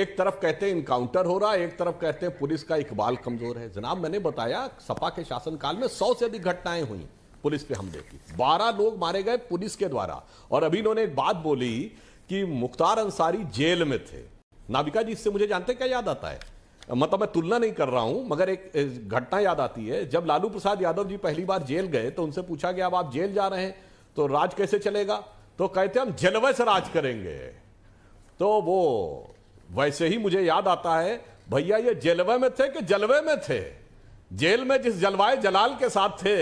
एक तरफ कहते हैं इनकाउंटर हो रहा है एक तरफ कहते हैं पुलिस का इकबाल कमजोर है जनाब मैंने बताया सपा के शासनकाल में सौ से अधिक घटनाएं हुई पुलिस पे हमले की बारह लोग मारे गए पुलिस के द्वारा और अभी इन्होंने एक बात बोली कि मुख्तार अंसारी जेल में थे नाविका जी इससे मुझे जानते क्या याद आता है मतलब मैं तुलना नहीं कर रहा हूं मगर एक घटना याद आती है जब लालू प्रसाद यादव जी पहली बार जेल गए तो उनसे पूछा गया अब आप जेल जा रहे हैं तो राज कैसे चलेगा तो कहते हम जलवे से राज करेंगे तो वो वैसे ही मुझे याद आता है भैया ये जेलवे में थे कि जलवे में थे जेल में जिस जलवाए जलाल के साथ थे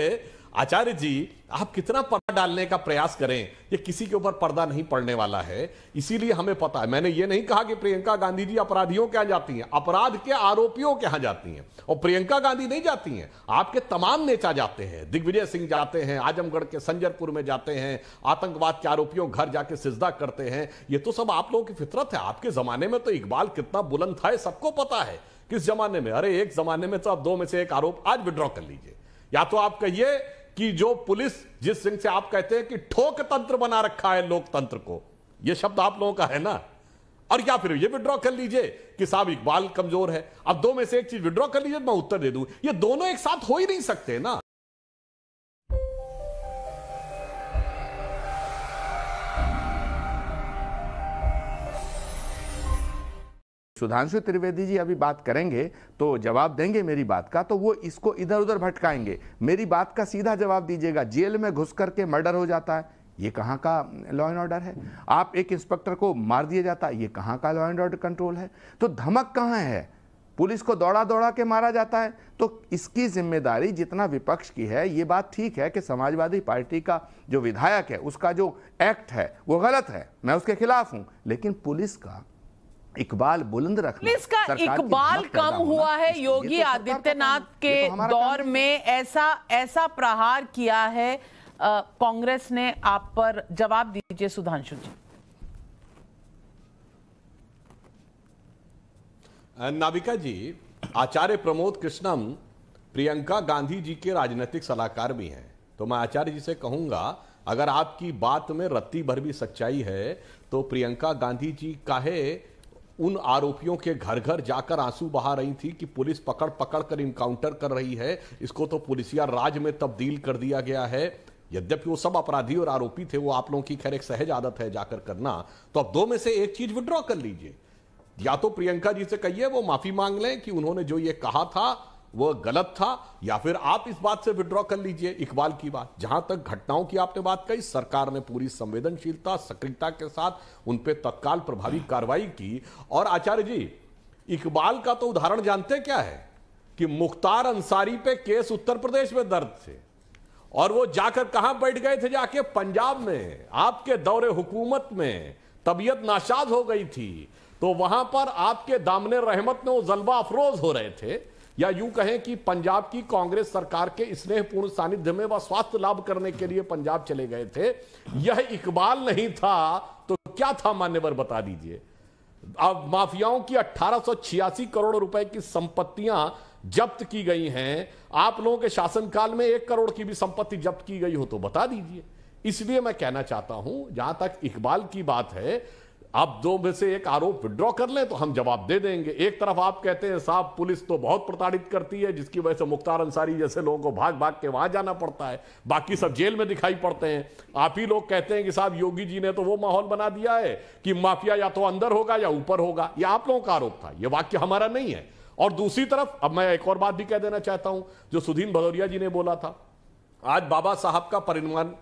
आचार्य जी आप कितना पर्दा डालने का प्रयास करें ये किसी के ऊपर पर्दा नहीं पड़ने वाला है इसीलिए हमें पता है मैंने ये नहीं कहा कि प्रियंका गांधी जी अपराधियों के यहां जाती हैं अपराध के आरोपियों के यहां जाती हैं और प्रियंका गांधी नहीं जाती हैं आपके तमाम नेता जाते हैं दिग्विजय सिंह जाते हैं आजमगढ़ के संजरपुर में जाते हैं आतंकवाद के आरोपियों घर जाके सिजदा करते हैं ये तो सब आप लोगों की फितरत है आपके जमाने में तो इकबाल कितना बुलंद था सबको पता है किस जमाने में अरे एक जमाने में तो आप दो में से एक आरोप आज विड्रॉ कर लीजिए या तो आप कहिए कि जो पुलिस जिस सिंह से आप कहते हैं कि ठोक तंत्र बना रखा है लोकतंत्र को यह शब्द आप लोगों का है ना और या फिर ये विड्रॉ कर लीजिए कि साहब इकबाल कमजोर है अब दो में से एक चीज विड्रॉ कर लीजिए मैं उत्तर दे दूं ये दोनों एक साथ हो ही नहीं सकते ना सुधांशु त्रिवेदी जी अभी बात करेंगे तो जवाब देंगे मेरी बात का तो वो इसको इधर उधर भटकाएंगे मेरी बात का सीधा जवाब दीजिएगा जेल में घुस करके मर्डर हो जाता है ये कहाँ का लॉ एंड ऑर्डर है आप एक इंस्पेक्टर को मार दिया जाता है ये कहाँ का लॉ एंड ऑर्डर कंट्रोल है तो धमक कहाँ है पुलिस को दौड़ा दौड़ा के मारा जाता है तो इसकी जिम्मेदारी जितना विपक्ष की है ये बात ठीक है कि समाजवादी पार्टी का जो विधायक है उसका जो एक्ट है वो गलत है मैं उसके खिलाफ हूँ लेकिन पुलिस का इकबाल बुलंद रखना इसका इकबाल कम हुआ है योगी तो आदित्यनाथ के तो दौर में ऐसा ऐसा प्रहार किया है कांग्रेस ने आप पर जवाब दीजिए सुधांशु जी नाविका जी आचार्य प्रमोद कृष्णम प्रियंका गांधी जी के राजनीतिक सलाहकार भी हैं तो मैं आचार्य जी से कहूंगा अगर आपकी बात में रत्ती भर भी सच्चाई है तो प्रियंका गांधी जी का है उन आरोपियों के घर घर जाकर आंसू बहा रही थी कि पुलिस पकड़ पकड़ कर इनकाउंटर कर रही है इसको तो पुलिसिया राज में तब्दील कर दिया गया है यद्यपि वो सब अपराधी और आरोपी थे वो आप लोगों की खैर एक सहज आदत है जाकर करना तो अब दो में से एक चीज विड्रॉ कर लीजिए या तो प्रियंका जी से कहिए वो माफी मांग लें कि उन्होंने जो ये कहा था वह गलत था या फिर आप इस बात से विड्रॉ कर लीजिए इकबाल की बात जहां तक घटनाओं की आपने बात कही सरकार ने पूरी संवेदनशीलता सक्रियता के साथ उन पर तत्काल प्रभावी कार्रवाई की और आचार्य जी इकबाल का तो उदाहरण जानते क्या है कि मुख्तार अंसारी पे केस उत्तर प्रदेश में दर्ज थे और वो जाकर कहां बैठ गए थे जाके पंजाब में आपके दौरे हुकूमत में तबीयत नाशाज हो गई थी तो वहां पर आपके दामने रहमत में वो जलवा अफरोज हो रहे थे या यूं कहें कि पंजाब की कांग्रेस सरकार के स्नेहपूर्ण सानिध्य में व स्वास्थ्य लाभ करने के लिए पंजाब चले गए थे यह इकबाल नहीं था तो क्या था मान्यवर बता दीजिए अब माफियाओं की 1886 करोड़ रुपए की संपत्तियां जब्त की गई हैं आप लोगों के शासनकाल में एक करोड़ की भी संपत्ति जब्त की गई हो तो बता दीजिए इसलिए मैं कहना चाहता हूं जहां तक इकबाल की बात है आप दो में से एक आरोप विड्रॉ कर लें तो हम जवाब दे देंगे एक तरफ आप कहते हैं साहब पुलिस तो बहुत प्रताड़ित करती है जिसकी वजह से मुख्तार अंसारी जैसे लोगों को भाग भाग के वहां जाना पड़ता है बाकी सब जेल में दिखाई पड़ते हैं आप ही लोग कहते हैं कि साहब योगी जी ने तो वो माहौल बना दिया है कि माफिया या तो अंदर होगा या ऊपर होगा यह आप लोगों का आरोप था यह वाक्य हमारा नहीं है और दूसरी तरफ अब मैं एक और बात भी कह देना चाहता हूं जो सुधीन भदौरिया जी ने बोला था आज बाबा साहब का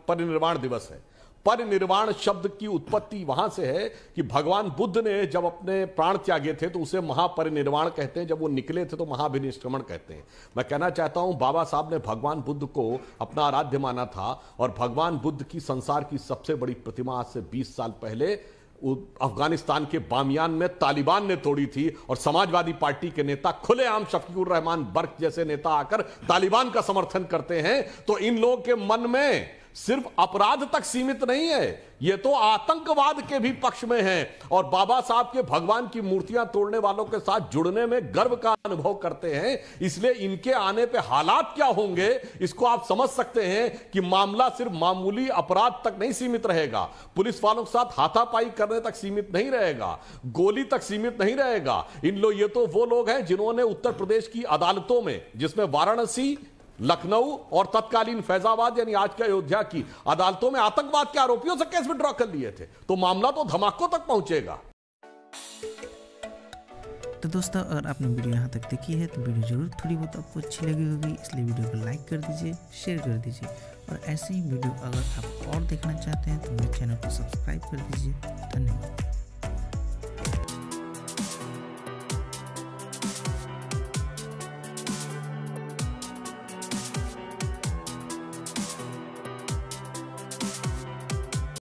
परिनिर्माण दिवस है पर निर्वाण शब्द की उत्पत्ति वहां से है कि भगवान बुद्ध ने जब अपने प्राण त्यागे थे तो उसे महापरिनिर्वाण कहते हैं जब वो निकले थे तो महाभिनिष्क्रमण कहते हैं मैं कहना चाहता हूं बाबा साहब ने भगवान बुद्ध को अपना आराध्य माना था और भगवान बुद्ध की संसार की सबसे बड़ी प्रतिमा आज से बीस साल पहले अफगानिस्तान के बामियान में तालिबान ने तोड़ी थी और समाजवादी पार्टी के नेता खुलेआम शफीकुर रहमान बर्क जैसे नेता आकर तालिबान का समर्थन करते हैं तो इन लोगों के मन में सिर्फ अपराध तक सीमित नहीं है ये तो आतंकवाद के भी पक्ष में है और बाबा साहब के भगवान की मूर्तियां तोड़ने वालों के साथ जुड़ने में गर्व का अनुभव करते हैं इसलिए इनके आने पे हालात क्या होंगे इसको आप समझ सकते हैं कि मामला सिर्फ मामूली अपराध तक नहीं सीमित रहेगा पुलिस वालों के साथ हाथापाई करने तक सीमित नहीं रहेगा गोली तक सीमित नहीं रहेगा इन लोग ये तो वो लोग हैं जिन्होंने उत्तर प्रदेश की अदालतों में जिसमें वाराणसी लखनऊ और तत्कालीन फैजाबाद यानी आज के अयोध्या की अदालतों में आतंकवाद के आरोपियों से केस विड्रॉ कर लिए थे तो मामला तो धमाकों तक पहुंचेगा तो दोस्तों अगर आपने वीडियो यहाँ तक देखी है तो वीडियो जरूर थोड़ी बहुत आपको अच्छी लगी होगी इसलिए वीडियो को लाइक कर दीजिए शेयर कर दीजिए और ऐसे ही वीडियो अगर आप और देखना चाहते हैं तो मेरे चैनल को सब्सक्राइब कर दीजिए धन्यवाद